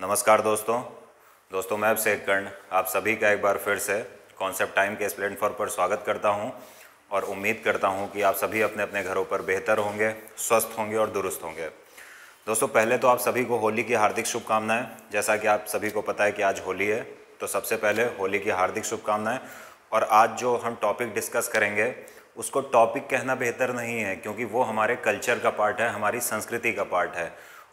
नमस्कार दोस्तों दोस्तों मैं अभिषेक कर्ण आप सभी का एक बार फिर से कॉन्सेप्ट टाइम के इस प्लेटफॉर्म पर स्वागत करता हूं और उम्मीद करता हूं कि आप सभी अपने अपने घरों पर बेहतर होंगे स्वस्थ होंगे और दुरुस्त होंगे दोस्तों पहले तो आप सभी को होली की हार्दिक शुभकामनाएं जैसा कि आप सभी को पता है कि आज होली है तो सबसे पहले होली की हार्दिक शुभकामनाएँ और आज जो हम टॉपिक डिस्कस करेंगे उसको टॉपिक कहना बेहतर नहीं है क्योंकि वो हमारे कल्चर का पार्ट है हमारी संस्कृति का पार्ट है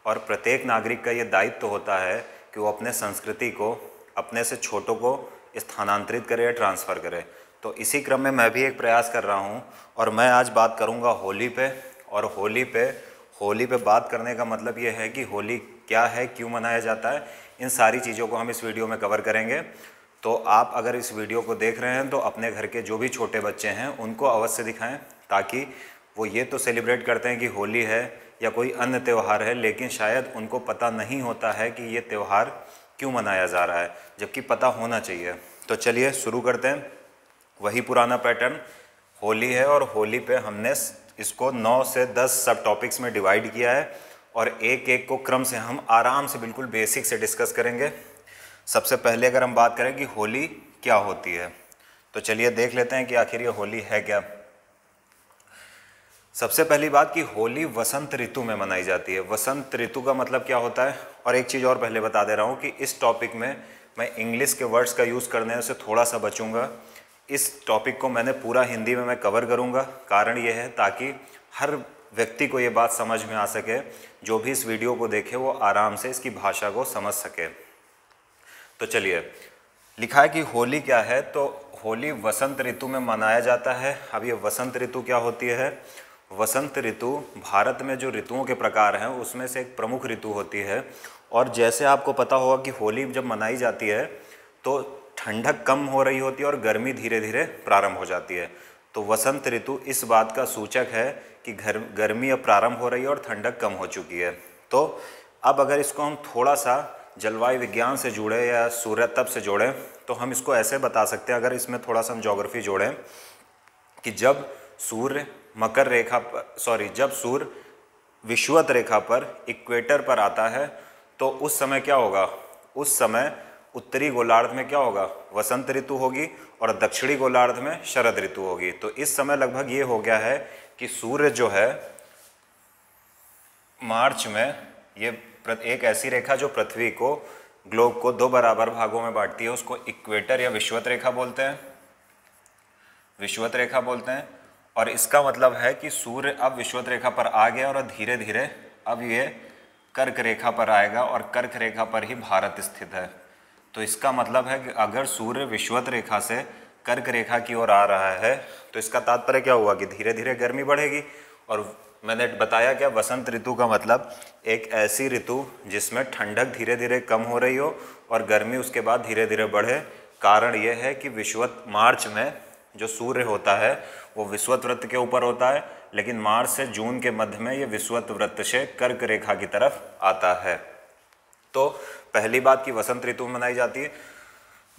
और प्रत्येक नागरिक का ये दायित्व तो होता है कि वो अपने संस्कृति को अपने से छोटों को स्थानांतरित करे या ट्रांसफ़र करे तो इसी क्रम में मैं भी एक प्रयास कर रहा हूँ और मैं आज बात करूँगा होली पे और होली पे होली पे बात करने का मतलब ये है कि होली क्या है क्यों मनाया जाता है इन सारी चीज़ों को हम इस वीडियो में कवर करेंगे तो आप अगर इस वीडियो को देख रहे हैं तो अपने घर के जो भी छोटे बच्चे हैं उनको अवश्य दिखाएं ताकि वो ये तो सेलिब्रेट करते हैं कि होली है या कोई अन्य त्यौहार है लेकिन शायद उनको पता नहीं होता है कि ये त्यौहार क्यों मनाया जा रहा है जबकि पता होना चाहिए तो चलिए शुरू करते हैं वही पुराना पैटर्न होली है और होली पे हमने इसको नौ से दस सब टॉपिक्स में डिवाइड किया है और एक एक को क्रम से हम आराम से बिल्कुल बेसिक से डिस्कस करेंगे सबसे पहले अगर हम बात करें कि होली क्या होती है तो चलिए देख लेते हैं कि आखिर ये होली है क्या सबसे पहली बात कि होली वसंत ऋतु में मनाई जाती है वसंत ऋतु का मतलब क्या होता है और एक चीज़ और पहले बता दे रहा हूँ कि इस टॉपिक में मैं इंग्लिश के वर्ड्स का यूज़ करने से थोड़ा सा बचूंगा इस टॉपिक को मैंने पूरा हिंदी में मैं कवर करूँगा कारण ये है ताकि हर व्यक्ति को ये बात समझ में आ सके जो भी इस वीडियो को देखे वो आराम से इसकी भाषा को समझ सके तो चलिए लिखा है कि होली क्या है तो होली वसंत ऋतु में मनाया जाता है अब ये वसंत ऋतु क्या होती है वसंत ऋतु भारत में जो ऋतुओं के प्रकार हैं उसमें से एक प्रमुख ऋतु होती है और जैसे आपको पता होगा कि होली जब मनाई जाती है तो ठंडक कम हो रही होती है और गर्मी धीरे धीरे प्रारंभ हो जाती है तो वसंत ऋतु इस बात का सूचक है कि घर गर्मी अब प्रारंभ हो रही है और ठंडक कम हो चुकी है तो अब अगर इसको हम थोड़ा सा जलवायु विज्ञान से जुड़े या सूर्य तप से जोड़ें तो हम इसको ऐसे बता सकते हैं अगर इसमें थोड़ा सा हम जोग्राफी जोड़ें कि जब सूर्य मकर रेखा पर सॉरी जब सूर्य विश्वत रेखा पर इक्वेटर पर आता है तो उस समय क्या होगा उस समय उत्तरी गोलार्ध में क्या होगा वसंत ऋतु होगी और दक्षिणी गोलार्ध में शरद ऋतु होगी तो इस समय लगभग ये हो गया है कि सूर्य जो है मार्च में ये एक ऐसी रेखा जो पृथ्वी को ग्लोब को दो बराबर भागों में बांटती है उसको इक्वेटर या विश्वत रेखा बोलते हैं विश्वत रेखा बोलते हैं और इसका मतलब है कि सूर्य अब विश्वत रेखा पर आ गया और धीरे धीरे अब ये कर्क रेखा पर आएगा और कर्क रेखा पर ही भारत स्थित है तो इसका मतलब है कि अगर सूर्य विश्वत रेखा से कर्क रेखा की ओर आ रहा है तो इसका तात्पर्य क्या हुआ कि धीरे धीरे गर्मी बढ़ेगी और मैंने बताया क्या वसंत ऋतु का मतलब एक ऐसी ऋतु जिसमें ठंडक धीरे धीरे कम हो रही हो और गर्मी उसके बाद धीरे धीरे बढ़े कारण यह है कि विश्वत मार्च में जो सूर्य होता है वो विश्वत व्रत के ऊपर होता है लेकिन मार्च से जून के मध्य में ये विश्वत व्रत से कर्क रेखा की तरफ आता है तो पहली बात की वसंत ऋतु मनाई जाती है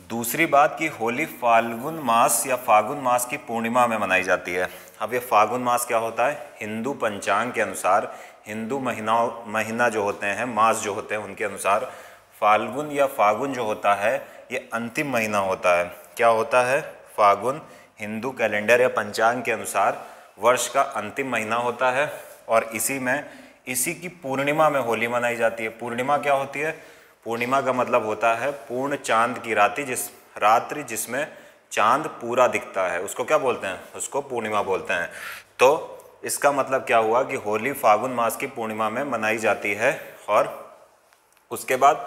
दूसरी बात की होली फाल्गुन मास या फागुन मास की पूर्णिमा में मनाई जाती है अब ये फागुन मास क्या होता है हिंदू पंचांग के अनुसार हिंदू महीना महीना जो होते हैं मास जो होते हैं उनके अनुसार फाल्गुन या फागुन जो होता है ये अंतिम महीना होता है क्या होता है फागुन हिंदू कैलेंडर या पंचांग के अनुसार वर्ष का अंतिम महीना होता है और इसी में इसी की पूर्णिमा में होली मनाई जाती है पूर्णिमा क्या होती है पूर्णिमा का मतलब होता है पूर्ण चांद की राति जिस रात्रि जिसमें चांद पूरा दिखता है उसको क्या बोलते हैं उसको पूर्णिमा बोलते हैं तो इसका मतलब क्या हुआ कि होली फागुन मास की पूर्णिमा में मनाई जाती है और उसके बाद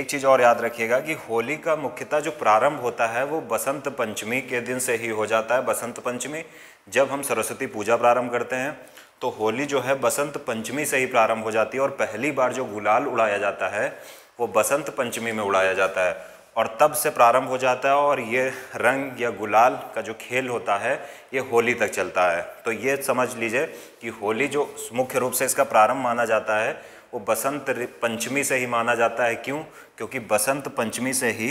एक चीज़ और याद रखिएगा कि होली का मुख्यतः जो प्रारंभ होता है वो बसंत पंचमी के दिन से ही हो जाता है बसंत पंचमी जब हम सरस्वती पूजा प्रारंभ करते हैं तो होली जो है बसंत पंचमी से ही प्रारंभ हो जाती है और पहली बार जो गुलाल उड़ाया जाता है वो बसंत पंचमी में उड़ाया जाता है और तब से प्रारंभ हो जाता है और ये रंग या गुलाल का जो खेल होता है ये होली तक चलता है तो ये समझ लीजिए कि होली जो मुख्य रूप से इसका प्रारंभ माना जाता है वो बसंत पंचमी से ही माना जाता है क्यों क्योंकि बसंत पंचमी से ही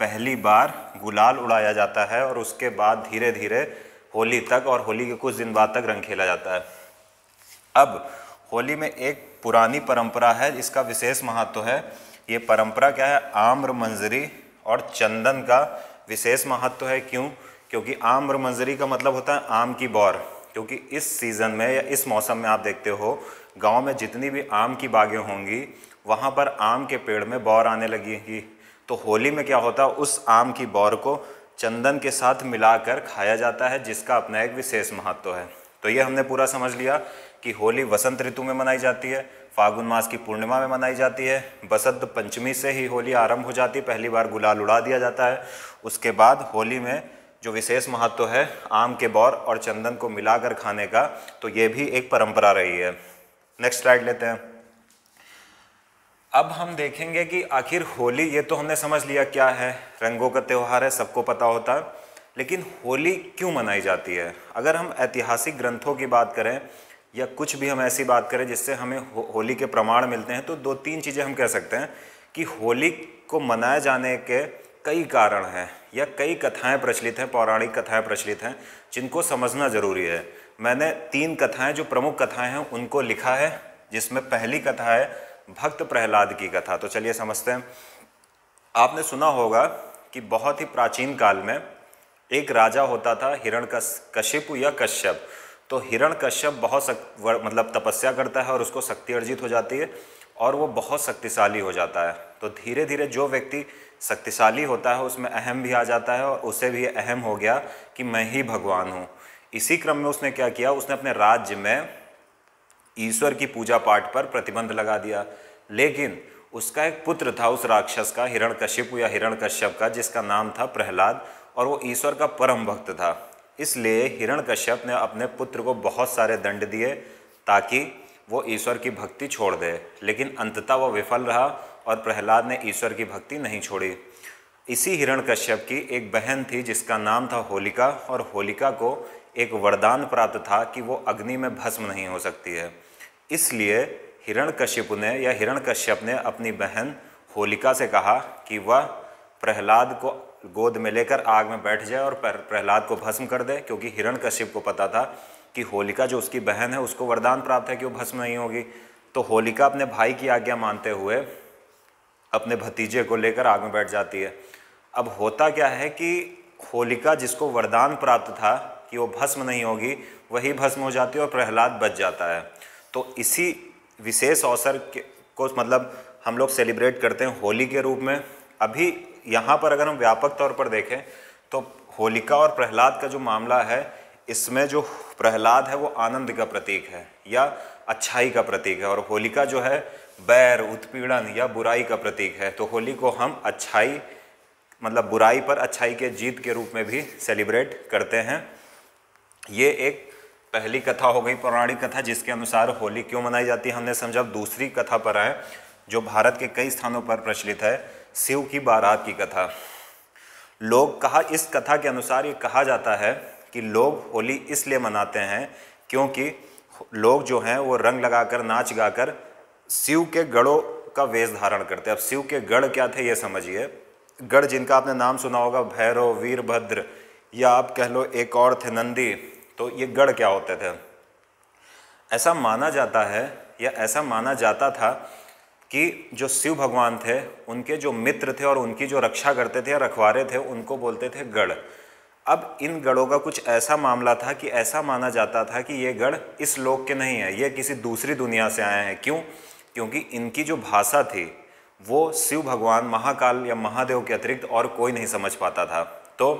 पहली बार गुलाल उड़ाया जाता है और उसके बाद धीरे धीरे होली तक और होली के कुछ दिन बाद तक रंग खेला जाता है अब होली में एक पुरानी परंपरा है इसका विशेष महत्व है ये परंपरा क्या है आम्र मंजरी और चंदन का विशेष महत्व है क्यों क्योंकि आम्र मंजरी का मतलब होता है आम की बौर क्योंकि इस सीज़न में या इस मौसम में आप देखते हो गांव में जितनी भी आम की बागें होंगी वहाँ पर आम के पेड़ में बौर आने लगेगी तो होली में क्या होता है उस आम की बौर को चंदन के साथ मिलाकर खाया जाता है जिसका अपना एक विशेष महत्व है तो ये हमने पूरा समझ लिया कि होली वसंत ऋतु में मनाई जाती है फागुन मास की पूर्णिमा में मनाई जाती है बसंत पंचमी से ही होली आरंभ हो जाती है पहली बार गुलाल उड़ा दिया जाता है उसके बाद होली में जो विशेष महत्व है आम के बौर और चंदन को मिलाकर खाने का तो ये भी एक परंपरा रही है नेक्स्ट स्लाइड लेते हैं अब हम देखेंगे कि आखिर होली ये तो हमने समझ लिया क्या है रंगों का त्यौहार है सबको पता होता है लेकिन होली क्यों मनाई जाती है अगर हम ऐतिहासिक ग्रंथों की बात करें या कुछ भी हम ऐसी बात करें जिससे हमें हो, होली के प्रमाण मिलते हैं तो दो तीन चीज़ें हम कह सकते हैं कि होली को मनाए जाने के कई कारण हैं या कई कथाएं प्रचलित हैं पौराणिक कथाएं प्रचलित हैं जिनको समझना ज़रूरी है मैंने तीन कथाएं जो प्रमुख कथाएं हैं उनको लिखा है जिसमें पहली कथा है भक्त प्रहलाद की कथा तो चलिए समझते हैं आपने सुना होगा कि बहुत ही प्राचीन काल में एक राजा होता था हिरण कश्यप या कश्यप तो हिरण कश्यप बहुत सक मतलब तपस्या करता है और उसको शक्ति अर्जित हो जाती है और वो बहुत शक्तिशाली हो जाता है तो धीरे धीरे जो व्यक्ति शक्तिशाली होता है उसमें अहम भी आ जाता है और उसे भी अहम हो गया कि मैं ही भगवान हूँ इसी क्रम में उसने क्या किया उसने अपने राज्य में ईश्वर की पूजा पाठ पर प्रतिबंध लगा दिया लेकिन उसका एक पुत्र था उस राक्षस का कश्यप या हिरण कश्यप का जिसका नाम था प्रहलाद और वो ईश्वर का परम भक्त था इसलिए हिरण कश्यप ने अपने पुत्र को बहुत सारे दंड दिए ताकि वो ईश्वर की भक्ति छोड़ दे लेकिन अंततः वह विफल रहा और प्रहलाद ने ईश्वर की भक्ति नहीं छोड़ी इसी हिरण कश्यप की एक बहन थी जिसका नाम था होलिका और होलिका को एक वरदान प्राप्त था कि वो अग्नि में भस्म नहीं हो सकती है इसलिए हिरण कश्यप ने या हिरण कश्यप ने अपनी बहन होलिका से कहा कि वह प्रहलाद को गोद में लेकर आग में बैठ जाए और प्रहलाद को भस्म कर दे क्योंकि हिरण कश्यप को पता था कि होलिका जो उसकी बहन है उसको वरदान प्राप्त है कि वो भस्म नहीं होगी तो होलिका अपने भाई की आज्ञा मानते हुए अपने भतीजे को लेकर आग में बैठ जाती है अब होता क्या है कि होलिका जिसको वरदान प्राप्त था कि वो भस्म नहीं होगी वही भस्म हो जाती है और प्रहलाद बच जाता है तो इसी विशेष अवसर को मतलब हम लोग सेलिब्रेट करते हैं होली के रूप में अभी यहाँ पर अगर हम व्यापक तौर पर देखें तो होलिका और प्रहलाद का जो मामला है इसमें जो प्रहलाद है वो आनंद का प्रतीक है या अच्छाई का प्रतीक है और होलिका जो है बैर उत्पीड़न या बुराई का प्रतीक है तो होली को हम अच्छाई मतलब बुराई पर अच्छाई के जीत के रूप में भी सेलिब्रेट करते हैं ये एक पहली कथा हो गई पौराणिक कथा जिसके अनुसार होली क्यों मनाई जाती है हमने समझा दूसरी कथा पर आए जो भारत के कई स्थानों पर प्रचलित है शिव की बारात की कथा लोग कहा इस कथा के अनुसार ये कहा जाता है कि लोग होली इसलिए मनाते हैं क्योंकि लोग जो हैं वो रंग लगाकर नाच गाकर शिव के गढ़ों का वेश धारण करते हैं अब शिव के गढ़ क्या थे ये समझिए गढ़ जिनका आपने नाम सुना होगा भैरव वीरभद्र या आप कह लो एक और थे नंदी तो ये गढ़ क्या होते थे ऐसा माना जाता है या ऐसा माना जाता था कि जो शिव भगवान थे उनके जो मित्र थे और उनकी जो रक्षा करते थे या रखवारे थे उनको बोलते थे गढ़ अब इन गढ़ों का कुछ ऐसा मामला था कि ऐसा माना जाता था कि ये गढ़ इस लोक के नहीं है ये किसी दूसरी दुनिया से आए हैं क्यों क्योंकि इनकी जो भाषा थी वो शिव भगवान महाकाल या महादेव के अतिरिक्त और कोई नहीं समझ पाता था तो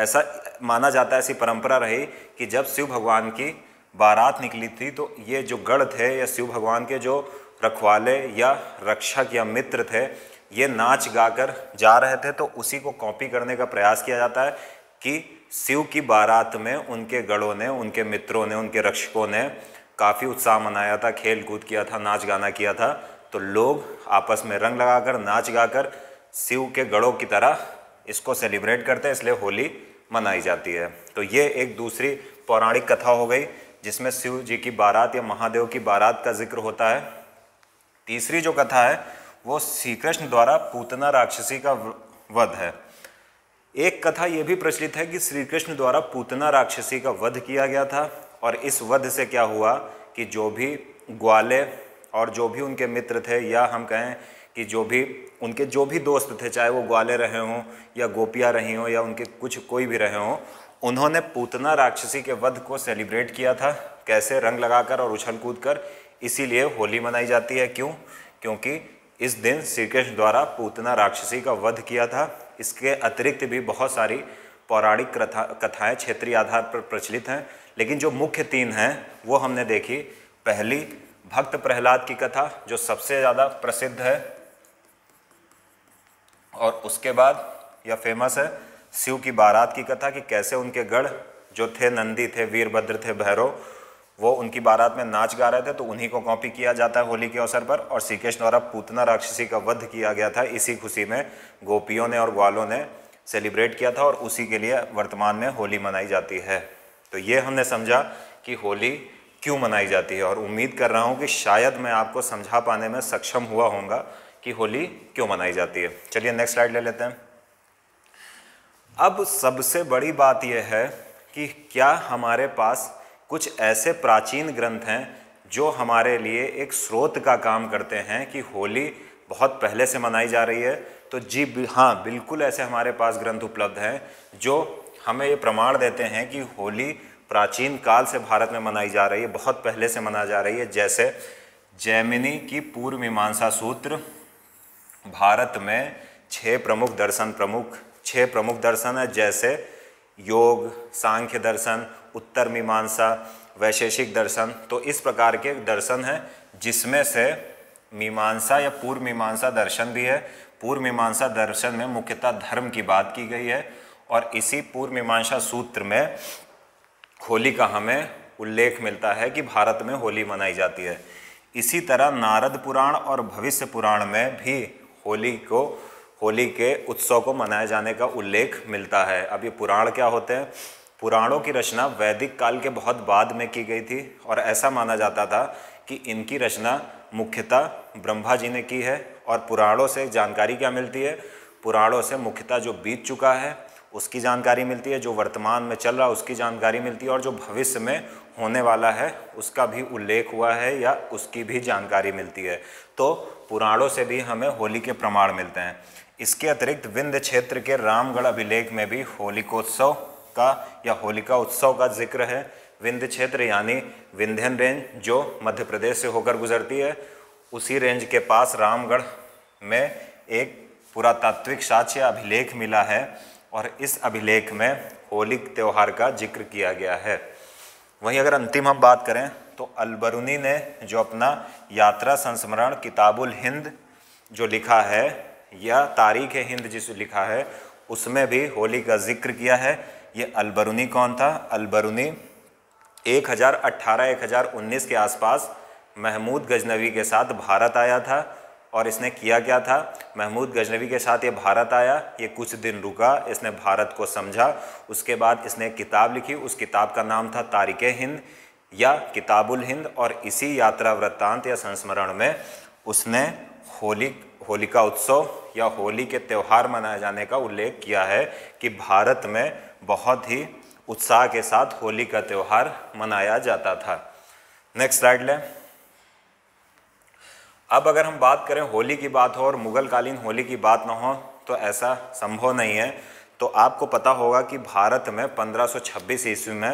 ऐसा माना जाता है ऐसी परंपरा रही कि जब शिव भगवान की बारात निकली थी तो ये जो गढ़ थे या शिव भगवान के जो रखवाले या रक्षक या मित्र थे ये नाच गाकर जा रहे थे तो उसी को कॉपी करने का प्रयास किया जाता है कि शिव की बारात में उनके गढ़ों ने उनके मित्रों ने उनके रक्षकों ने काफ़ी उत्साह मनाया था खेल कूद किया था नाच गाना किया था तो लोग आपस में रंग लगाकर नाच गाकर शिव के गढ़ों की तरह इसको सेलिब्रेट करते हैं इसलिए होली मनाई जाती है तो ये एक दूसरी पौराणिक कथा हो गई जिसमें शिव जी की बारात या महादेव की बारात का जिक्र होता है तीसरी जो कथा है वो श्री कृष्ण द्वारा पूतना राक्षसी का वध है एक कथा ये भी प्रचलित है कि श्री कृष्ण द्वारा पूतना राक्षसी का वध किया गया था और इस वध से क्या हुआ कि जो भी ग्वाले और जो भी उनके मित्र थे या हम कहें कि जो भी उनके जो भी दोस्त थे चाहे वो ग्वाले रहे हों या गोपियाँ रही हों या उनके कुछ कोई भी रहे हों उन्होंने पूतना राक्षसी के वध को सेलिब्रेट किया था कैसे रंग लगाकर और उछल कूद कर इसीलिए होली मनाई जाती है क्यों क्योंकि इस दिन श्री कृष्ण द्वारा पूतना राक्षसी का वध किया था इसके अतिरिक्त भी बहुत सारी पौराणिक कथा कथाएँ क्षेत्रीय आधार पर प्रचलित हैं लेकिन जो मुख्य तीन हैं वो हमने देखी पहली भक्त प्रहलाद की कथा जो सबसे ज़्यादा प्रसिद्ध है और उसके बाद यह फेमस है शिव की बारात की कथा कि कैसे उनके गढ़ जो थे नंदी थे वीरभद्र थे भैरव वो उनकी बारात में नाच गा रहे थे तो उन्हीं को कॉपी किया जाता है होली के अवसर पर और श्री श्रीकृष्ण द्वारा पूतना राक्षसी का वध किया गया था इसी खुशी में गोपियों ने और ग्वालों ने सेलिब्रेट किया था और उसी के लिए वर्तमान में होली मनाई जाती है तो ये हमने समझा कि होली क्यों मनाई जाती है और उम्मीद कर रहा हूँ कि शायद मैं आपको समझा पाने में सक्षम हुआ होगा कि होली क्यों मनाई जाती है चलिए नेक्स्ट स्लाइड ले लेते हैं अब सबसे बड़ी बात यह है कि क्या हमारे पास कुछ ऐसे प्राचीन ग्रंथ हैं जो हमारे लिए एक स्रोत का काम करते हैं कि होली बहुत पहले से मनाई जा रही है तो जी हाँ बिल्कुल ऐसे हमारे पास ग्रंथ उपलब्ध हैं जो हमें ये प्रमाण देते हैं कि होली प्राचीन काल से भारत में मनाई जा रही है बहुत पहले से मनाई जा रही है जैसे जैमिनी की पूर्व मीमांसा सूत्र भारत में छह प्रमुख दर्शन प्रमुख छह प्रमुख दर्शन है जैसे योग सांख्य दर्शन उत्तर मीमांसा वैशेषिक दर्शन तो इस प्रकार के दर्शन हैं जिसमें से मीमांसा या पूर्व मीमांसा दर्शन भी है पूर्व मीमांसा दर्शन में मुख्यतः धर्म की बात की गई है और इसी पूर्व मीमांसा सूत्र में होली का हमें उल्लेख मिलता है कि भारत में होली मनाई जाती है इसी तरह नारद पुराण और भविष्य पुराण में भी होली को होली के उत्सव को मनाए जाने का उल्लेख मिलता है अब ये पुराण क्या होते हैं पुराणों की रचना वैदिक काल के बहुत बाद में की गई थी और ऐसा माना जाता था कि इनकी रचना मुख्यतः ब्रह्मा जी ने की है और पुराणों से जानकारी क्या मिलती है पुराणों से मुख्यतः जो बीत चुका है उसकी जानकारी मिलती है जो वर्तमान में चल रहा है उसकी जानकारी मिलती है और जो भविष्य में होने वाला है उसका भी उल्लेख हुआ है या उसकी भी जानकारी मिलती है तो पुराणों से भी हमें होली के प्रमाण मिलते हैं इसके अतिरिक्त विंध्य क्षेत्र के रामगढ़ अभिलेख में भी होलिकोत्सव का या होलिका उत्सव का जिक्र है विंध्य क्षेत्र यानी विंध्यन रेंज जो मध्य प्रदेश से होकर गुजरती है उसी रेंज के पास रामगढ़ में एक पुरातात्विक साक्ष्य अभिलेख मिला है और इस अभिलेख में होली त्यौहार का जिक्र किया गया है वहीं अगर अंतिम हम बात करें तो अलबरूनी ने जो अपना यात्रा संस्मरण किताबुल हिंद जो लिखा है या तारीख हिंद जिसे लिखा है उसमें भी होली का जिक्र किया है ये अलबरूनी कौन था अलबरूनी 1018-1019 के आसपास महमूद गजनवी के साथ भारत आया था और इसने किया क्या था महमूद गजनवी के साथ ये भारत आया ये कुछ दिन रुका इसने भारत को समझा उसके बाद इसने एक किताब लिखी उस किताब का नाम था तारिक हिंद या किताबुल हिंद और इसी यात्रा वृत्तांत या संस्मरण में उसने होली होलिका उत्सव या होली के त्यौहार मनाए जाने का उल्लेख किया है कि भारत में बहुत ही उत्साह के साथ होली का त्यौहार मनाया जाता था नेक्स्ट स्लाइड लें अब अगर हम बात करें होली की बात हो और मुगलकालीन होली की बात ना हो तो ऐसा संभव नहीं है तो आपको पता होगा कि भारत में 1526 ईस्वी में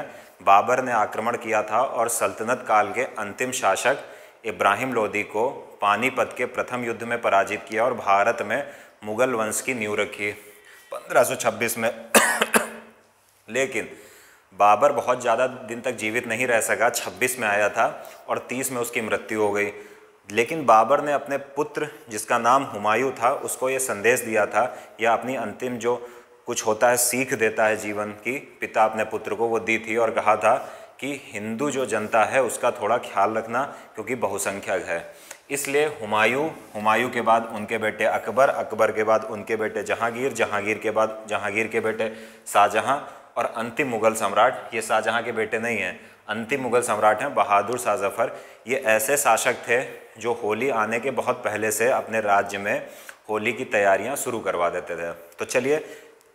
बाबर ने आक्रमण किया था और सल्तनत काल के अंतिम शासक इब्राहिम लोदी को पानीपत के प्रथम युद्ध में पराजित किया और भारत में मुगल वंश की नींव रखी 1526 में लेकिन बाबर बहुत ज़्यादा दिन तक जीवित नहीं रह सका 26 में आया था और 30 में उसकी मृत्यु हो गई लेकिन बाबर ने अपने पुत्र जिसका नाम हुमायूं था उसको ये संदेश दिया था या अपनी अंतिम जो कुछ होता है सीख देता है जीवन की पिता अपने पुत्र को वो दी थी और कहा था कि हिंदू जो जनता है उसका थोड़ा ख्याल रखना क्योंकि बहुसंख्यक है इसलिए हुमायूं हुमायूं के बाद उनके बेटे अकबर अकबर के बाद उनके बेटे जहांगीर जहांगीर के बाद जहांगीर के बेटे शाहजहां और अंतिम मुग़ल सम्राट ये शाहजहां के बेटे नहीं हैं अंतिम मुग़ल सम्राट हैं बहादुर शाह जफ़र ये ऐसे शासक थे जो होली आने के बहुत पहले से अपने राज्य में होली की तैयारियां शुरू करवा देते थे तो चलिए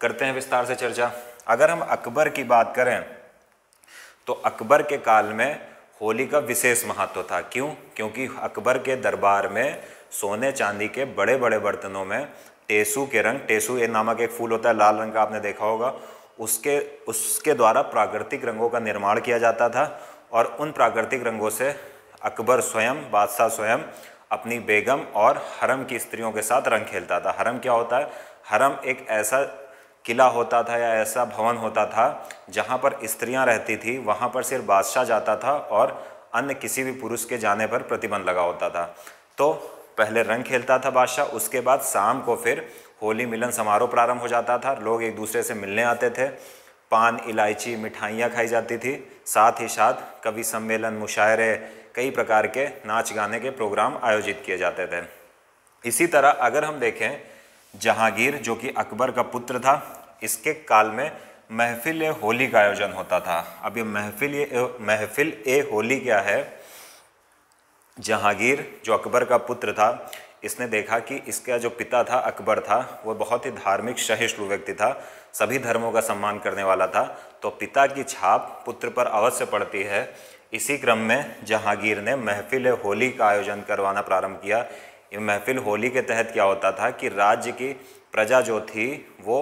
करते हैं विस्तार से चर्चा अगर हम अकबर की बात करें तो अकबर के काल में होली का विशेष महत्व था क्यों क्योंकि अकबर के दरबार में सोने चांदी के बड़े बड़े बर्तनों में टेसू के रंग टेसू ये नामक एक फूल होता है लाल रंग का आपने देखा होगा उसके उसके द्वारा प्राकृतिक रंगों का निर्माण किया जाता था और उन प्राकृतिक रंगों से अकबर स्वयं बादशाह स्वयं अपनी बेगम और हरम की स्त्रियों के साथ रंग खेलता था हरम क्या होता है हरम एक ऐसा किला होता था या ऐसा भवन होता था जहाँ पर स्त्रियाँ रहती थी वहाँ पर सिर्फ बादशाह जाता था और अन्य किसी भी पुरुष के जाने पर प्रतिबंध लगा होता था तो पहले रंग खेलता था बादशाह उसके बाद शाम को फिर होली मिलन समारोह प्रारंभ हो जाता था लोग एक दूसरे से मिलने आते थे पान इलायची मिठाइयाँ खाई जाती थी साथ ही साथ कवि सम्मेलन मुशायरे कई प्रकार के नाच गाने के प्रोग्राम आयोजित किए जाते थे इसी तरह अगर हम देखें जहांगीर जो कि अकबर का पुत्र था इसके काल में महफिल ए होली का आयोजन होता था अब ये महफिल ए महफिल ए होली क्या है जहांगीर जो अकबर का पुत्र था इसने देखा कि इसका जो पिता था अकबर था वो बहुत ही धार्मिक सहिष्णु व्यक्ति था सभी धर्मों का सम्मान करने वाला था तो पिता की छाप पुत्र पर अवश्य पड़ती है इसी क्रम में जहांगीर ने महफिल होली का आयोजन करवाना प्रारंभ किया महफिल होली के तहत क्या होता था कि राज्य की प्रजा जो थी वो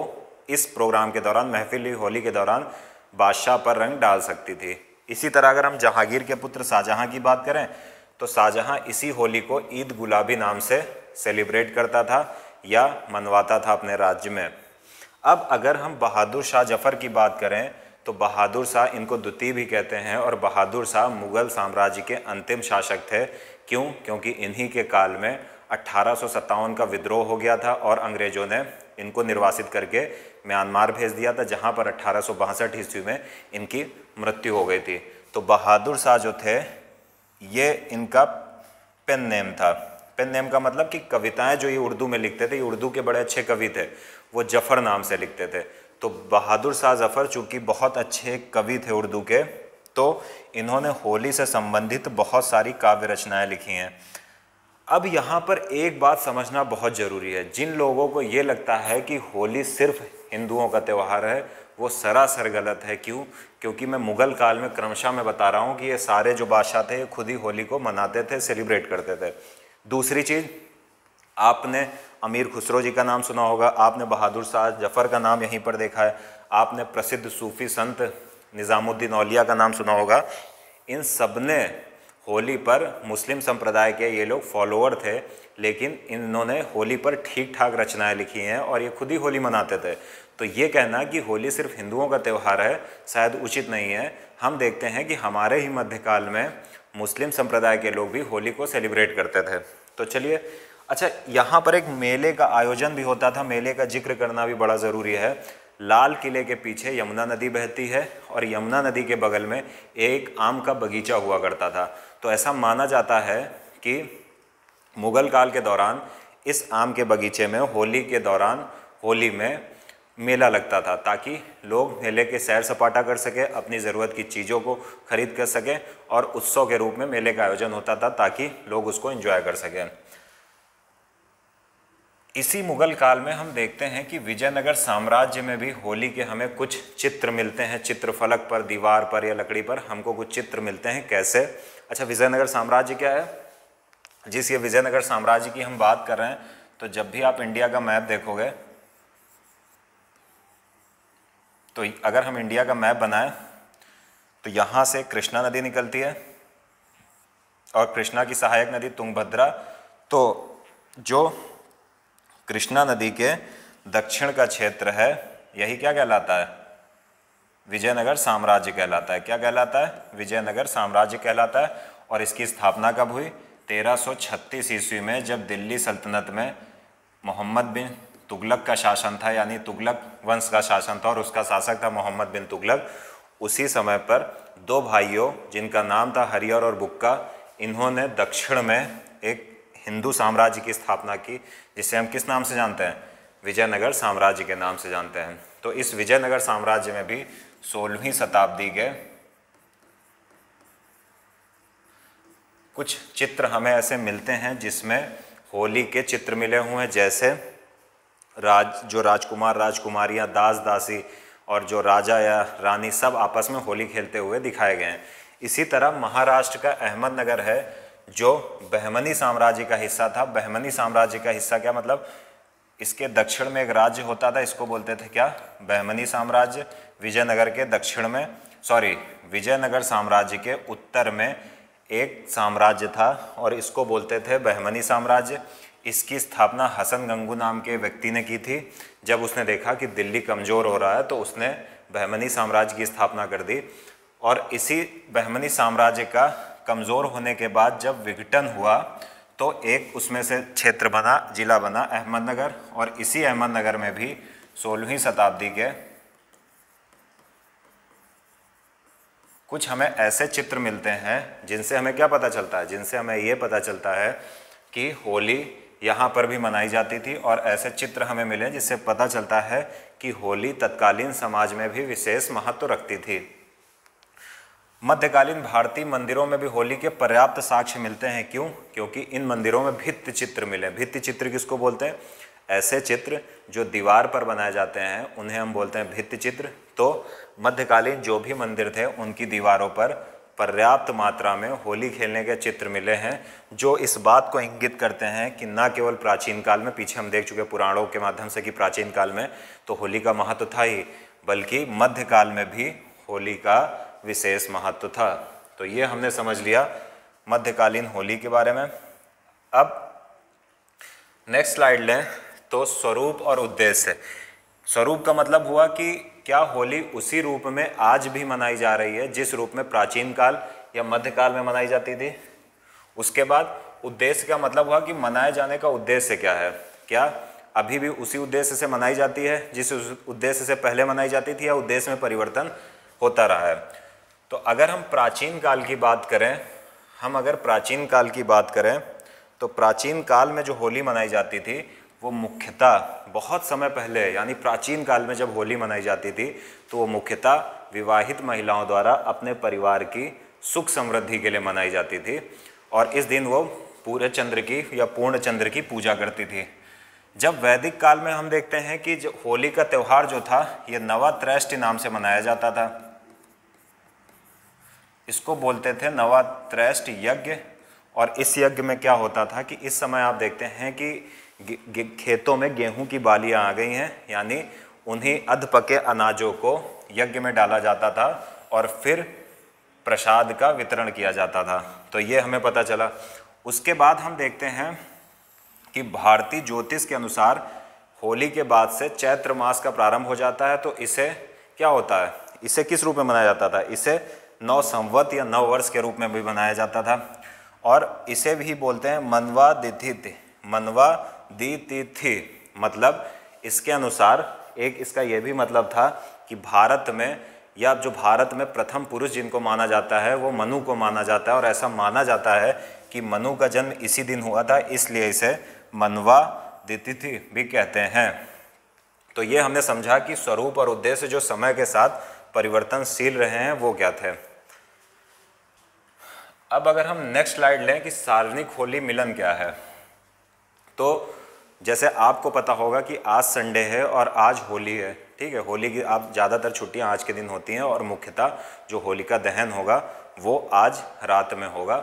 इस प्रोग्राम के दौरान महफिल होली के दौरान बादशाह पर रंग डाल सकती थी इसी तरह अगर हम जहांगीर के पुत्र शाहजहाँ की बात करें तो शाहजहाँ इसी होली को ईद गुलाबी नाम से सेलिब्रेट करता था या मनवाता था अपने राज्य में अब अगर हम बहादुर शाह जफ़र की बात करें तो बहादुर शाह इनको द्वितीय भी कहते हैं और बहादुर शाह मुग़ल साम्राज्य के अंतिम शासक थे क्यों क्योंकि इन्हीं के काल में अट्ठारह का विद्रोह हो गया था और अंग्रेज़ों ने इनको निर्वासित करके म्यांमार भेज दिया था जहाँ पर अट्ठारह ईस्वी में इनकी मृत्यु हो गई थी तो बहादुर शाह जो थे ये इनका पेन नेम था पेन नेम का मतलब कि कविताएं जो ये उर्दू में लिखते थे ये उर्दू के बड़े अच्छे कवि थे वो जफ़र नाम से लिखते थे तो बहादुर शाह जफ़र चूँकि बहुत अच्छे कवि थे उर्दू के तो इन्होंने होली से संबंधित बहुत सारी काव्य रचनाएँ लिखी हैं अब यहाँ पर एक बात समझना बहुत ज़रूरी है जिन लोगों को ये लगता है कि होली सिर्फ हिंदुओं का त्यौहार है वो सरासर गलत है क्यों क्योंकि मैं मुग़ल काल में क्रमशः में बता रहा हूँ कि ये सारे जो बादशाह थे ये खुद ही होली को मनाते थे सेलिब्रेट करते थे दूसरी चीज़ आपने अमीर खुसरो जी का नाम सुना होगा आपने बहादुर शाह जफ़र का नाम यहीं पर देखा है आपने प्रसिद्ध सूफ़ी संत निज़ामुद्दीन औलिया का नाम सुना होगा इन सब ने होली पर मुस्लिम संप्रदाय के ये लोग फॉलोअर थे लेकिन इन्होंने होली पर ठीक ठाक रचनाएं लिखी हैं और ये खुद ही होली मनाते थे तो ये कहना कि होली सिर्फ हिंदुओं का त्यौहार है शायद उचित नहीं है हम देखते हैं कि हमारे ही मध्यकाल में मुस्लिम संप्रदाय के लोग भी होली को सेलिब्रेट करते थे तो चलिए अच्छा यहाँ पर एक मेले का आयोजन भी होता था मेले का जिक्र करना भी बड़ा ज़रूरी है लाल किले के पीछे यमुना नदी बहती है और यमुना नदी के बगल में एक आम का बगीचा हुआ करता था तो ऐसा माना जाता है कि मुग़ल काल के दौरान इस आम के बगीचे में होली के दौरान होली में मेला लगता था ताकि लोग मेले के सैर सपाटा कर सकें अपनी ज़रूरत की चीज़ों को खरीद कर सकें और उत्सव के रूप में मेले का आयोजन होता था ताकि लोग उसको एंजॉय कर सकें इसी मुगल काल में हम देखते हैं कि विजयनगर साम्राज्य में भी होली के हमें कुछ चित्र मिलते हैं चित्र फलक पर दीवार पर या लकड़ी पर हमको कुछ चित्र मिलते हैं कैसे अच्छा विजयनगर साम्राज्य क्या है जिस ये विजयनगर साम्राज्य की हम बात कर रहे हैं तो जब भी आप इंडिया का मैप देखोगे तो अगर हम इंडिया का मैप बनाएं तो यहाँ से कृष्णा नदी निकलती है और कृष्णा की सहायक नदी तुंगभद्रा तो जो कृष्णा नदी के दक्षिण का क्षेत्र है यही क्या कहलाता है विजयनगर साम्राज्य कहलाता है क्या कहलाता है विजयनगर साम्राज्य कहलाता है और इसकी स्थापना कब हुई 1336 ईस्वी में जब दिल्ली सल्तनत में मोहम्मद बिन तुगलक का शासन था यानी तुगलक वंश का शासन था और उसका शासक था मोहम्मद बिन तुगलक उसी समय पर दो भाइयों जिनका नाम था हरियर और बुक्का इन्होंने दक्षिण में हिंदू साम्राज्य की स्थापना की जिसे हम किस नाम से जानते हैं विजयनगर साम्राज्य के नाम से जानते हैं तो इस विजयनगर साम्राज्य में भी सोलहवीं शताब्दी के कुछ चित्र हमें ऐसे मिलते हैं जिसमें होली के चित्र मिले हुए हैं जैसे राज जो राजकुमार राजकुमारियां दास दासी और जो राजा या रानी सब आपस में होली खेलते हुए दिखाए गए हैं इसी तरह महाराष्ट्र का अहमदनगर है जो बहमनी साम्राज्य का हिस्सा था बहमनी साम्राज्य का हिस्सा क्या मतलब इसके दक्षिण में एक राज्य होता था इसको बोलते थे क्या बहमनी साम्राज्य विजयनगर के दक्षिण में सॉरी विजयनगर साम्राज्य के उत्तर में एक साम्राज्य था और इसको बोलते थे बहमनी साम्राज्य इसकी स्थापना हसन गंगू नाम के व्यक्ति ने की थी जब उसने देखा कि दिल्ली कमज़ोर हो रहा है तो उसने बहमनी साम्राज्य की स्थापना कर दी और इसी बहमनी साम्राज्य का कमज़ोर होने के बाद जब विघटन हुआ तो एक उसमें से क्षेत्र बना जिला बना अहमदनगर और इसी अहमदनगर में भी सोलहवीं शताब्दी के कुछ हमें ऐसे चित्र मिलते हैं जिनसे हमें क्या पता चलता है जिनसे हमें ये पता चलता है कि होली यहाँ पर भी मनाई जाती थी और ऐसे चित्र हमें मिले जिससे पता चलता है कि होली तत्कालीन समाज में भी विशेष महत्व रखती थी मध्यकालीन भारतीय मंदिरों में भी होली के पर्याप्त साक्ष्य मिलते हैं क्यों क्योंकि इन मंदिरों में भित्त चित्र मिले भित्त चित्र किसको बोलते हैं ऐसे चित्र जो दीवार पर बनाए जाते हैं उन्हें हम बोलते हैं भित्त चित्र तो मध्यकालीन जो भी मंदिर थे उनकी दीवारों पर पर्याप्त मात्रा में होली खेलने के चित्र मिले हैं जो इस बात को इंगित करते हैं कि न केवल प्राचीन काल में पीछे हम देख चुके पुराणों के माध्यम से कि प्राचीन काल में तो होली का महत्व था ही बल्कि मध्यकाल में भी होली का विशेष महत्व था तो ये हमने समझ लिया मध्यकालीन होली के बारे में अब नेक्स्ट स्लाइड लें तो स्वरूप और उद्देश्य स्वरूप का मतलब हुआ कि क्या होली उसी रूप में आज भी मनाई जा रही है जिस रूप में प्राचीन काल या मध्यकाल में मनाई जाती थी उसके बाद उद्देश्य का मतलब हुआ कि मनाए जाने का उद्देश्य क्या है क्या अभी भी उसी उद्देश्य से मनाई जाती है जिस उद्देश्य से पहले मनाई जाती थी या उद्देश्य में परिवर्तन होता रहा है तो अगर हम प्राचीन काल की बात करें हम अगर प्राचीन काल की बात करें तो प्राचीन काल में जो होली मनाई जाती थी वो मुख्यतः बहुत समय पहले यानी प्राचीन काल में जब होली मनाई जाती थी तो वो मुख्यतः विवाहित महिलाओं द्वारा अपने परिवार की सुख समृद्धि के लिए मनाई जाती थी और इस दिन वो पूरे चंद्र की या पूर्ण चंद्र की पूजा करती थी जब वैदिक काल में हम देखते हैं कि जो होली का त्यौहार जो था ये नवा त्रैष्ट नाम से मनाया जाता था इसको बोलते थे नवात्रेष्ट यज्ञ और इस यज्ञ में क्या होता था कि इस समय आप देखते हैं कि खेतों में गेहूं की बालियां आ गई हैं यानी उन्हीं अध पके अनाजों को यज्ञ में डाला जाता था और फिर प्रसाद का वितरण किया जाता था तो ये हमें पता चला उसके बाद हम देखते हैं कि भारतीय ज्योतिष के अनुसार होली के बाद से चैत्र मास का प्रारंभ हो जाता है तो इसे क्या होता है इसे किस रूप में मनाया जाता था इसे नौ संवत या नौ वर्ष के रूप में भी मनाया जाता था और इसे भी बोलते हैं मनवा दिथिति मनवा दिथि मतलब इसके अनुसार एक इसका यह भी मतलब था कि भारत में या जो भारत में प्रथम पुरुष जिनको माना जाता है वो मनु को माना जाता है और ऐसा माना जाता है कि मनु का जन्म इसी दिन हुआ था इसलिए इसे मनवा दिथि भी कहते हैं तो ये हमने समझा कि स्वरूप और उद्देश्य जो समय के साथ परिवर्तनशील रहे हैं वो क्या थे अब अगर हम नेक्स्ट स्लाइड लें कि सार्वजनिक होली मिलन क्या है तो जैसे आपको पता होगा कि आज संडे है और आज होली है ठीक है होली की आप ज़्यादातर छुट्टियां आज के दिन होती हैं और मुख्यतः जो होलिका दहन होगा वो आज रात में होगा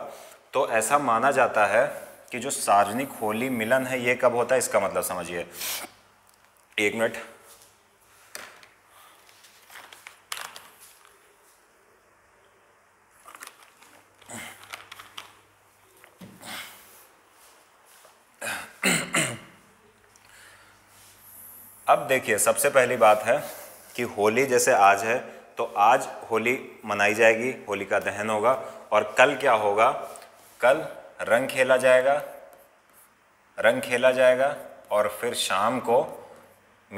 तो ऐसा माना जाता है कि जो सार्वजनिक होली मिलन है ये कब होता है इसका मतलब समझिए एक मिनट अब देखिए सबसे पहली बात है कि होली जैसे आज है तो आज होली मनाई जाएगी होली का दहन होगा और कल क्या होगा कल रंग खेला जाएगा रंग खेला जाएगा और फिर शाम को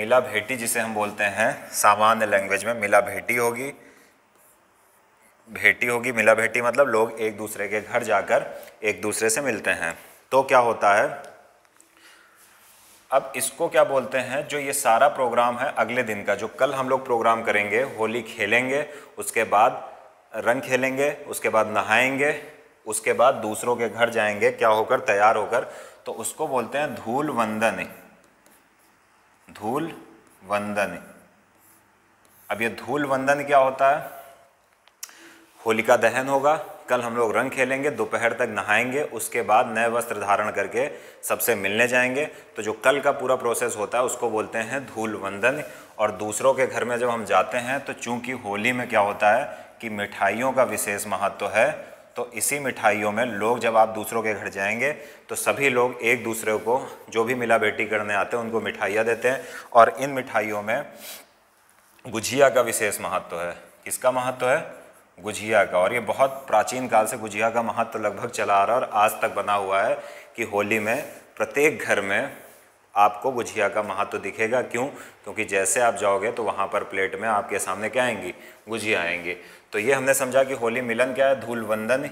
मिला भेटी जिसे हम बोलते हैं सामान्य लैंग्वेज में मिला भेटी होगी भेटी होगी मिला भेटी मतलब लोग एक दूसरे के घर जाकर एक दूसरे से मिलते हैं तो क्या होता है अब इसको क्या बोलते हैं जो ये सारा प्रोग्राम है अगले दिन का जो कल हम लोग प्रोग्राम करेंगे होली खेलेंगे उसके बाद रंग खेलेंगे उसके बाद नहाएंगे उसके बाद दूसरों के घर जाएंगे क्या होकर तैयार होकर तो उसको बोलते हैं धूल वंदन धूल वंदन अब ये धूल वंदन क्या होता है होलिका दहन होगा कल हम लोग रंग खेलेंगे दोपहर तक नहाएंगे उसके बाद नए वस्त्र धारण करके सबसे मिलने जाएंगे तो जो कल का पूरा प्रोसेस होता है उसको बोलते हैं धूल वंदन और दूसरों के घर में जब हम जाते हैं तो चूंकि होली में क्या होता है कि मिठाइयों का विशेष महत्व तो है तो इसी मिठाइयों में लोग जब आप दूसरों के घर जाएंगे तो सभी लोग एक दूसरे को जो भी मिला बेटी करने आते हैं उनको मिठाइयाँ देते हैं और इन मिठाइयों में गुझिया का विशेष महत्व तो है किसका महत्व तो है गुजिया का और ये बहुत प्राचीन काल से गुजिया का महत्व तो लगभग चला आ रहा है और आज तक बना हुआ है कि होली में प्रत्येक घर में आपको गुजिया का महत्व तो दिखेगा क्यों क्योंकि जैसे आप जाओगे तो वहाँ पर प्लेट में आपके सामने क्या आएंगी गुजिया आएंगी तो ये हमने समझा कि होली मिलन क्या है धूल वंदन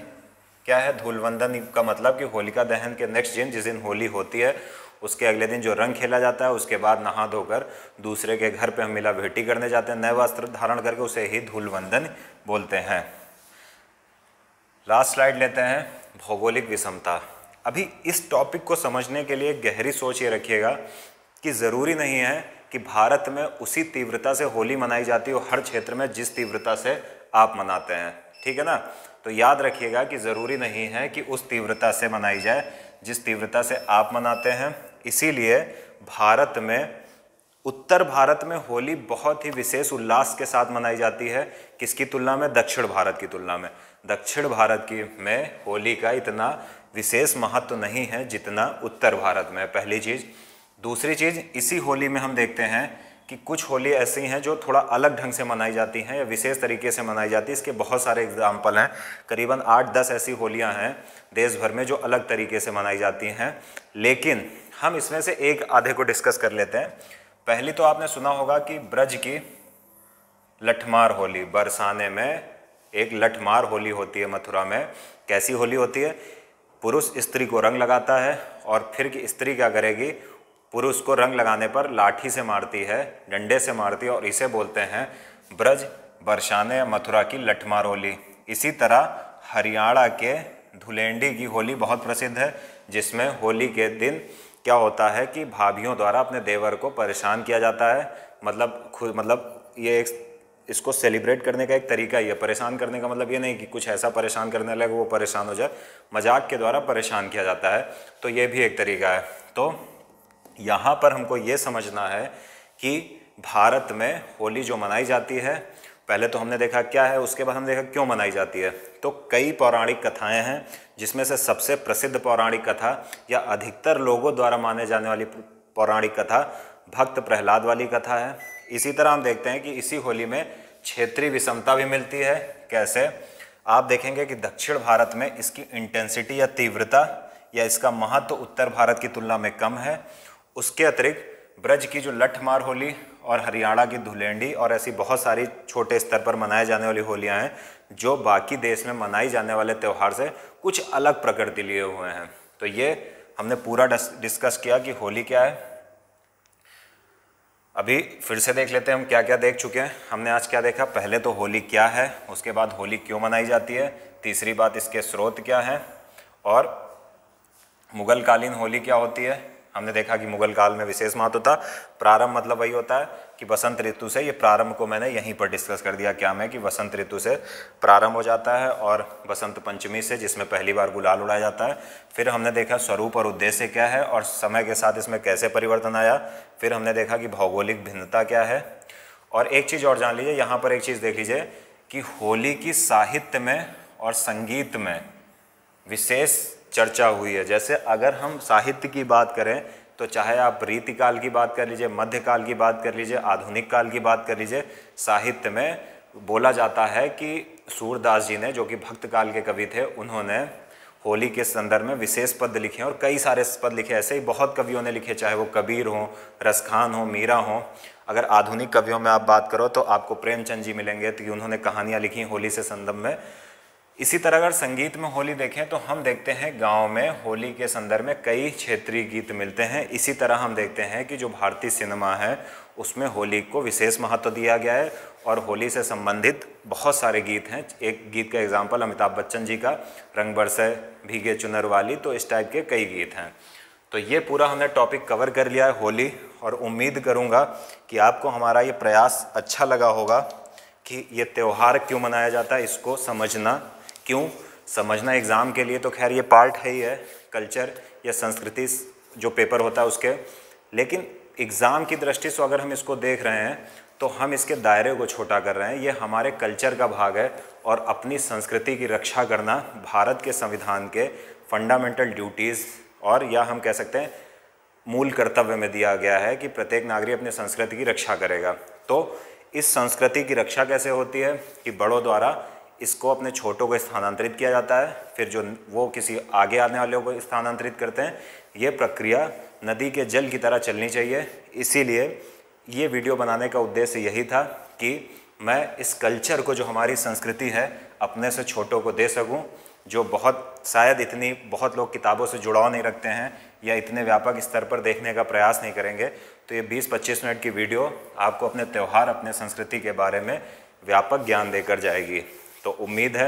क्या है धूल वंदन का मतलब कि होलिका दहन के नेक्स्ट दिन जिस दिन होली होती है उसके अगले दिन जो रंग खेला जाता है उसके बाद नहा धोकर दूसरे के घर पे हम मिला भेटी करने जाते हैं नए वस्त्र धारण करके उसे ही धूलवंदन बोलते हैं लास्ट स्लाइड लेते हैं भौगोलिक विषमता अभी इस टॉपिक को समझने के लिए गहरी सोच ये रखिएगा कि ज़रूरी नहीं है कि भारत में उसी तीव्रता से होली मनाई जाती है हर क्षेत्र में जिस तीव्रता से आप मनाते हैं ठीक है ना तो याद रखिएगा कि ज़रूरी नहीं है कि उस तीव्रता से मनाई जाए जिस तीव्रता से आप मनाते हैं इसीलिए भारत में उत्तर भारत में होली बहुत ही विशेष उल्लास के साथ मनाई जाती है किसकी तुलना में दक्षिण भारत की तुलना में दक्षिण भारत की में होली का इतना विशेष महत्व तो नहीं है जितना उत्तर भारत में पहली चीज़ दूसरी चीज़ इसी होली में हम देखते हैं कि कुछ होली ऐसी हैं जो थोड़ा अलग ढंग से मनाई जाती हैं या विशेष तरीके से मनाई जाती है इसके बहुत सारे एग्जाम्पल हैं करीबन आठ दस ऐसी होलियाँ हैं देश भर में जो अलग तरीके से मनाई जाती हैं लेकिन हम इसमें से एक आधे को डिस्कस कर लेते हैं पहली तो आपने सुना होगा कि ब्रज की लठमार होली बरसाने में एक लठमार होली होती है मथुरा में कैसी होली होती है पुरुष स्त्री को रंग लगाता है और फिर की स्त्री क्या करेगी पुरुष को रंग लगाने पर लाठी से मारती है डंडे से मारती है और इसे बोलते हैं ब्रज बरसाने मथुरा की लठमार होली इसी तरह हरियाणा के धुलेंडी की होली बहुत प्रसिद्ध है जिसमें होली के दिन क्या होता है कि भाभीियों द्वारा अपने देवर को परेशान किया जाता है मतलब खुद मतलब ये एक इसको सेलिब्रेट करने का एक तरीका ही है परेशान करने का मतलब ये नहीं कि कुछ ऐसा परेशान करने लगे वो परेशान हो जाए मजाक के द्वारा परेशान किया जाता है तो ये भी एक तरीका है तो यहाँ पर हमको ये समझना है कि भारत में होली जो मनाई जाती है पहले तो हमने देखा क्या है उसके बाद हमने देखा क्यों मनाई जाती है तो कई पौराणिक कथाएं हैं जिसमें से सबसे प्रसिद्ध पौराणिक कथा या अधिकतर लोगों द्वारा माने जाने वाली पौराणिक कथा भक्त प्रहलाद वाली कथा है इसी तरह हम देखते हैं कि इसी होली में क्षेत्रीय विषमता भी मिलती है कैसे आप देखेंगे कि दक्षिण भारत में इसकी इंटेंसिटी या तीव्रता या इसका महत्व तो उत्तर भारत की तुलना में कम है उसके अतिरिक्त ब्रज की जो मार होली और हरियाणा की धुलेंडी और ऐसी बहुत सारी छोटे स्तर पर मनाए जाने वाली होलियाँ हैं जो बाकी देश में मनाई जाने वाले त्यौहार से कुछ अलग प्रकृति लिए हुए हैं तो ये हमने पूरा डिस्कस किया कि होली क्या है अभी फिर से देख लेते हैं हम क्या क्या देख चुके हैं हमने आज क्या देखा पहले तो होली क्या है उसके बाद होली क्यों मनाई जाती है तीसरी बात इसके स्रोत क्या हैं और मुगल कालीन होली क्या होती है हमने देखा कि मुगल काल में विशेष महत्व था प्रारंभ मतलब वही होता है कि वसंत ऋतु से ये प्रारंभ को मैंने यहीं पर डिस्कस कर दिया क्या मैं कि वसंत ऋतु से प्रारंभ हो जाता है और बसंत पंचमी से जिसमें पहली बार गुलाल उड़ाया जाता है फिर हमने देखा स्वरूप और उद्देश्य क्या है और समय के साथ इसमें कैसे परिवर्तन आया फिर हमने देखा कि भौगोलिक भिन्नता क्या है और एक चीज़ और जान लीजिए यहाँ पर एक चीज़ देख लीजिए कि होली की साहित्य में और संगीत में विशेष चर्चा हुई है जैसे अगर हम साहित्य की बात करें तो चाहे आप रीतिकाल की बात कर लीजिए मध्यकाल की बात कर लीजिए आधुनिक काल की बात कर लीजिए साहित्य में बोला जाता है कि सूरदास जी ने जो कि भक्त काल के कवि थे उन्होंने होली के संदर्भ में विशेष पद लिखे और कई सारे पद लिखे ऐसे ही बहुत कवियों ने लिखे चाहे वो कबीर हों रसखान हों मीरा हों अगर आधुनिक कवियों में आप बात करो तो आपको प्रेमचंद जी मिलेंगे तो उन्होंने कहानियाँ लिखी होली से संदर्भ में इसी तरह अगर संगीत में होली देखें तो हम देखते हैं गांव में होली के संदर्भ में कई क्षेत्रीय गीत मिलते हैं इसी तरह हम देखते हैं कि जो भारतीय सिनेमा है उसमें होली को विशेष महत्व दिया गया है और होली से संबंधित बहुत सारे गीत हैं एक गीत का एग्जाम्पल अमिताभ बच्चन जी का रंग बरसे भीगे चुनर वाली तो इस टाइप के कई गीत हैं तो ये पूरा हमने टॉपिक कवर कर लिया है होली और उम्मीद करूँगा कि आपको हमारा ये प्रयास अच्छा लगा होगा कि ये त्यौहार क्यों मनाया जाता है इसको समझना क्यों समझना एग्ज़ाम के लिए तो खैर ये पार्ट है ही है कल्चर या संस्कृति जो पेपर होता है उसके लेकिन एग्ज़ाम की दृष्टि से अगर हम इसको देख रहे हैं तो हम इसके दायरे को छोटा कर रहे हैं ये हमारे कल्चर का भाग है और अपनी संस्कृति की रक्षा करना भारत के संविधान के फंडामेंटल ड्यूटीज़ और या हम कह सकते हैं मूल कर्तव्य में दिया गया है कि प्रत्येक नागरिक अपनी संस्कृति की रक्षा करेगा तो इस संस्कृति की रक्षा कैसे होती है कि बड़ों द्वारा इसको अपने छोटों को स्थानांतरित किया जाता है फिर जो वो किसी आगे आने वाले को स्थानांतरित करते हैं ये प्रक्रिया नदी के जल की तरह चलनी चाहिए इसीलिए ये वीडियो बनाने का उद्देश्य यही था कि मैं इस कल्चर को जो हमारी संस्कृति है अपने से छोटों को दे सकूं जो बहुत शायद इतनी बहुत लोग किताबों से जुड़ाव नहीं रखते हैं या इतने व्यापक स्तर पर देखने का प्रयास नहीं करेंगे तो ये 20-25 मिनट की वीडियो आपको अपने त्यौहार अपने संस्कृति के बारे में व्यापक ज्ञान देकर जाएगी तो उम्मीद है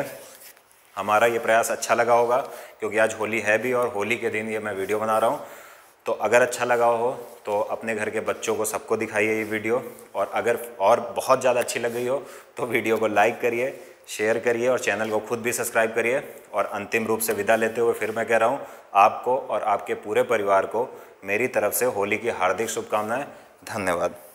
हमारा ये प्रयास अच्छा लगा होगा क्योंकि आज होली है भी और होली के दिन ये मैं वीडियो बना रहा हूँ तो अगर अच्छा लगा हो तो अपने घर के बच्चों को सबको दिखाइए ये वीडियो और अगर और बहुत ज़्यादा अच्छी लग गई हो तो वीडियो को लाइक करिए शेयर करिए और चैनल को खुद भी सब्सक्राइब करिए और अंतिम रूप से विदा लेते हुए फिर मैं कह रहा हूँ आपको और आपके पूरे परिवार को मेरी तरफ से होली की हार्दिक शुभकामनाएँ धन्यवाद